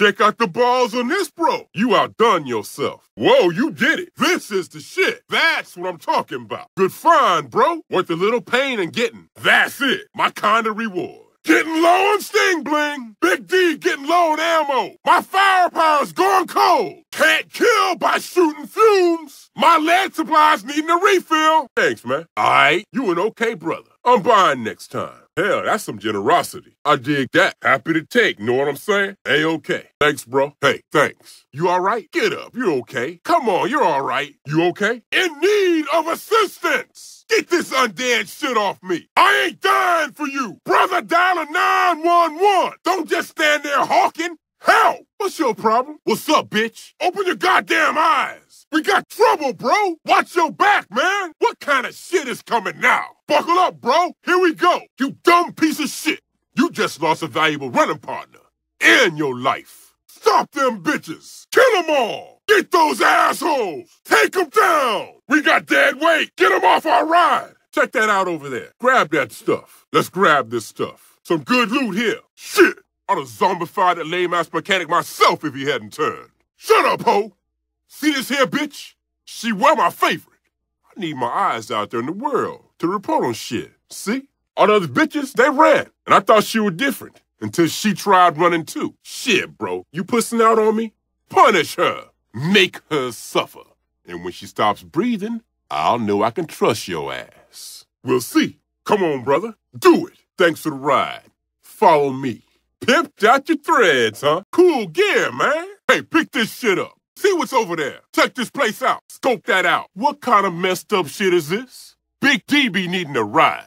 Check out the balls on this, bro. You outdone yourself. Whoa, you did it. This is the shit. That's what I'm talking about. Good find, bro. Worth a little pain and getting. That's it. My kind of reward. Getting low on sting bling. Big D getting low on ammo. My firepower's gone cold. Can't kill by shooting fumes. My lead supplies needing a refill. Thanks, man. All right, you an okay brother. I'm buying next time. Hell, that's some generosity. I dig that. Happy to take, know what I'm saying? A-okay. Thanks, bro. Hey, thanks. You all right? Get up. you okay. Come on, you're all right. You okay? In need of assistance. Get this undead shit off me. I ain't dying for you. Brother, dial a 911. Don't just stand there hawking. Help! What's your problem? What's up, bitch? Open your goddamn eyes. We got trouble, bro. Watch your back, man. What kind of shit is coming now? Buckle up, bro. Here we go. You dumb piece of shit. You just lost a valuable running partner. And your life. Stop them bitches. Kill them all. Get those assholes. Take them down. We got dead weight. Get them off our ride. Check that out over there. Grab that stuff. Let's grab this stuff. Some good loot here. Shit! I'd have zombified that lame-ass mechanic myself if he hadn't turned. Shut up, ho! See this here bitch? She well my favorite. I need my eyes out there in the world to report on shit. See? All the bitches, they ran. And I thought she was different until she tried running too. Shit, bro. You pussing out on me? Punish her. Make her suffer. And when she stops breathing, I'll know I can trust your ass. We'll see. Come on, brother. Do it. Thanks for the ride. Follow me. Pimped out your threads, huh? Cool gear, man. Hey, pick this shit up. See what's over there. Check this place out. Scope that out. What kind of messed up shit is this? Big D be needing a ride.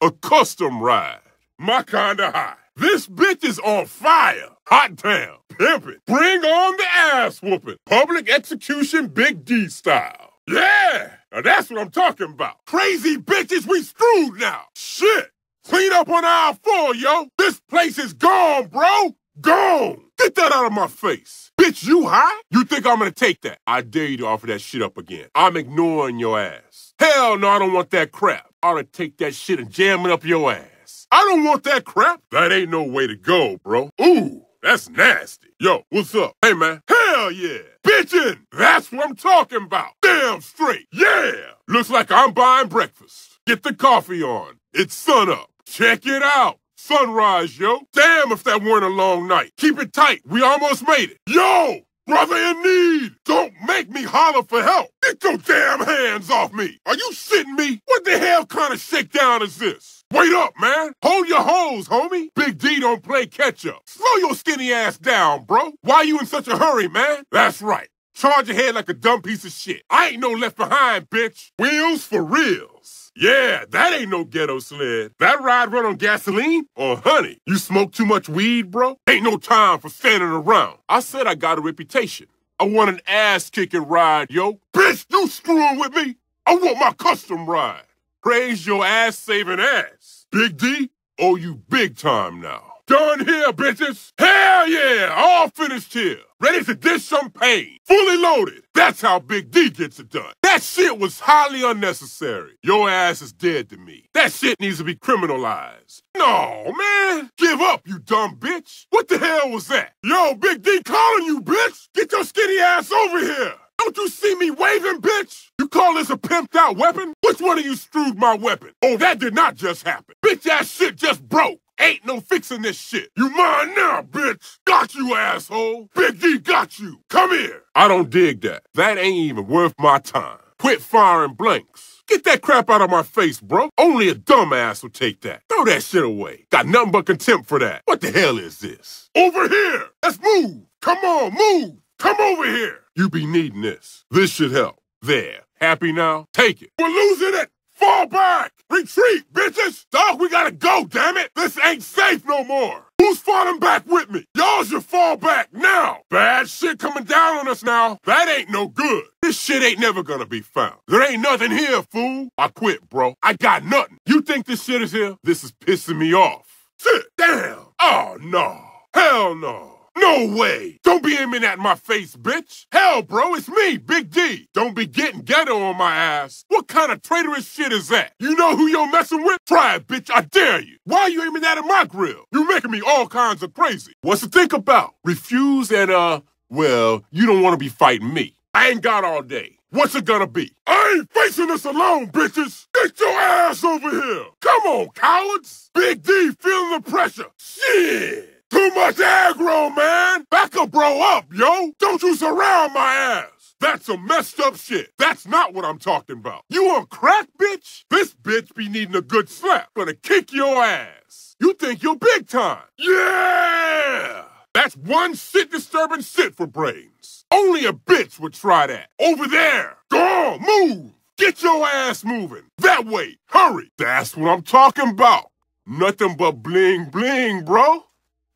A custom ride. My kinda high. This bitch is on fire. Hot damn. Pimpin'. Bring on the ass whooping. Public execution Big D style. Yeah! Now that's what I'm talking about. Crazy bitches, we screwed now. Shit! Clean up on aisle four, yo. This place is gone, bro. Gone. Get that out of my face. Bitch, you high? You think I'm gonna take that? I dare you to offer that shit up again. I'm ignoring your ass. Hell no, I don't want that crap. I ought to take that shit and jam it up your ass. I don't want that crap. That ain't no way to go, bro. Ooh, that's nasty. Yo, what's up? Hey, man. Hell yeah. Bitchin'. That's what I'm talking about. Damn straight. Yeah. Looks like I'm buying breakfast. Get the coffee on. It's sun up. Check it out sunrise, yo. Damn if that weren't a long night. Keep it tight. We almost made it. Yo! Brother in need! Don't make me holler for help! Get your damn hands off me! Are you shitting me? What the hell kind of shakedown is this? Wait up, man! Hold your hose, homie! Big D don't play catch-up. Slow your skinny ass down, bro! Why you in such a hurry, man? That's right. Charge ahead like a dumb piece of shit. I ain't no left behind, bitch. Wheels for reals. Yeah, that ain't no ghetto sled. That ride run on gasoline or oh, honey. You smoke too much weed, bro? Ain't no time for standing around. I said I got a reputation. I want an ass-kicking ride, yo. Bitch, you screwing with me? I want my custom ride. Praise your ass-saving ass. Big D, owe oh, you big time now. Done here, bitches! Hell yeah! All finished here! Ready to dish some pain! Fully loaded! That's how Big D gets it done! That shit was highly unnecessary! Your ass is dead to me! That shit needs to be criminalized! No, man! Give up, you dumb bitch! What the hell was that? Yo, Big D calling you, bitch! Get your skinny ass over here! Don't you see me waving, bitch? You call this a pimped out weapon? Which one of you screwed my weapon? Oh, that did not just happen. Bitch ass shit just broke. Ain't no fixing this shit. You mine now, bitch. Got you, asshole. Big D got you. Come here. I don't dig that. That ain't even worth my time. Quit firing blanks. Get that crap out of my face, bro. Only a dumbass will take that. Throw that shit away. Got nothing but contempt for that. What the hell is this? Over here. Let's move. Come on, move. Come over here. You be needing this. This should help. There. Happy now? Take it. We're losing it. Fall back! Retreat, bitches! Dog, we gotta go, damn it! This ain't safe no more! Who's falling back with me? Y'all should fall back now! Bad shit coming down on us now. That ain't no good. This shit ain't never gonna be found. There ain't nothing here, fool. I quit, bro. I got nothing. You think this shit is here? This is pissing me off. Sit. damn! Oh, no. Hell no. No way! Don't be aiming at my face, bitch! Hell, bro, it's me, Big D! Don't be getting ghetto on my ass! What kind of traitorous shit is that? You know who you're messing with? Try it, bitch, I dare you! Why are you aiming that at my grill? You're making me all kinds of crazy! What's to think about? Refuse and, uh, well, you don't want to be fighting me. I ain't got all day. What's it gonna be? I ain't facing this alone, bitches! Get your ass over here! Come on, cowards! Big D feeling the pressure! Shit! Too much aggro, man! Back a bro up, yo! Don't you surround my ass! That's some messed up shit. That's not what I'm talking about. You on crack, bitch? This bitch be needing a good slap. Gonna kick your ass. You think you're big time. Yeah! That's one shit-disturbing shit for brains. Only a bitch would try that. Over there! Go on, move! Get your ass moving! That way! Hurry! That's what I'm talking about! Nothing but bling bling, bro!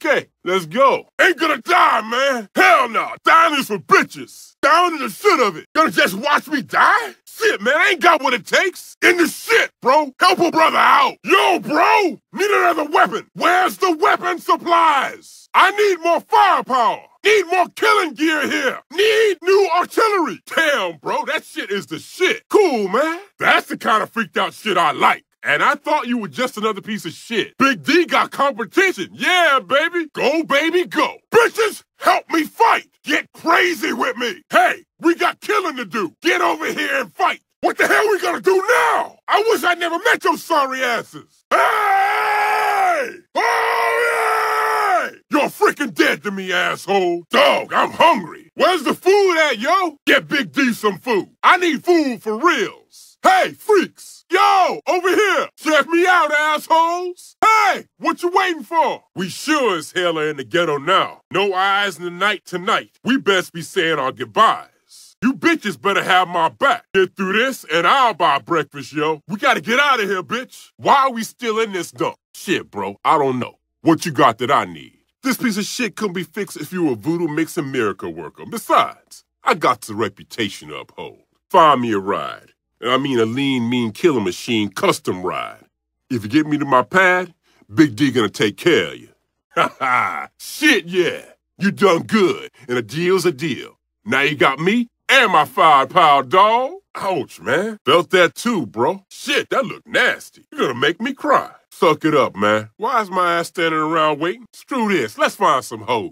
Okay, let's go. Ain't gonna die, man. Hell no. Nah. Dying is for bitches. Down in the shit of it. Gonna just watch me die? Shit, man, I ain't got what it takes. In the shit, bro. Help a brother out. Yo, bro, need another weapon. Where's the weapon supplies? I need more firepower. Need more killing gear here. Need new artillery. Damn, bro, that shit is the shit. Cool, man. That's the kind of freaked out shit I like. And I thought you were just another piece of shit. Big D got competition. Yeah, baby. Go, baby, go. Bitches, help me fight. Get crazy with me. Hey, we got killing to do. Get over here and fight. What the hell we gonna do now? I wish I never met your sorry asses. Hey! Hurry! Oh, You're freaking dead to me, asshole. Dog, I'm hungry. Where's the food at, yo? Get Big D some food. I need food for reals. Hey, freaks! Yo, over here! Check me out, assholes! Hey, what you waiting for? We sure as hell are in the ghetto now. No eyes in the night tonight. We best be saying our goodbyes. You bitches better have my back. Get through this and I'll buy breakfast, yo. We gotta get out of here, bitch. Why are we still in this dump? Shit, bro, I don't know. What you got that I need? This piece of shit couldn't be fixed if you were a voodoo mixing miracle worker. Besides, I got the reputation to uphold. Find me a ride. I mean a lean, mean killer machine custom ride. If you get me to my pad, Big D gonna take care of you. Ha ha! Shit, yeah! You done good, and a deal's a deal. Now you got me and my pound dog. Ouch, man. Felt that too, bro. Shit, that looked nasty. You're gonna make me cry. Suck it up, man. Why is my ass standing around waiting? Screw this. Let's find some hoes.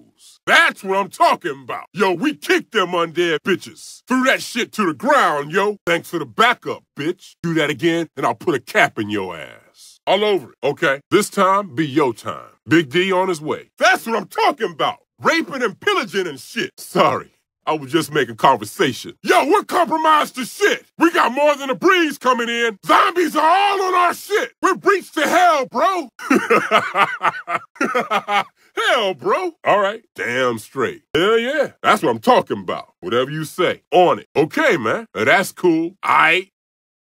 That's what I'm talking about. Yo, we kicked them undead bitches. Threw that shit to the ground, yo. Thanks for the backup, bitch. Do that again, and I'll put a cap in your ass. All over it, okay? This time, be your time. Big D on his way. That's what I'm talking about. Raping and pillaging and shit. Sorry. I was just making conversation. Yo, we're compromised to shit. We got more than a breeze coming in. Zombies are all on our shit. We're breached to hell, bro. Hell, bro. All right. Damn straight. Hell yeah. That's what I'm talking about. Whatever you say. On it. Okay, man. That's cool. I.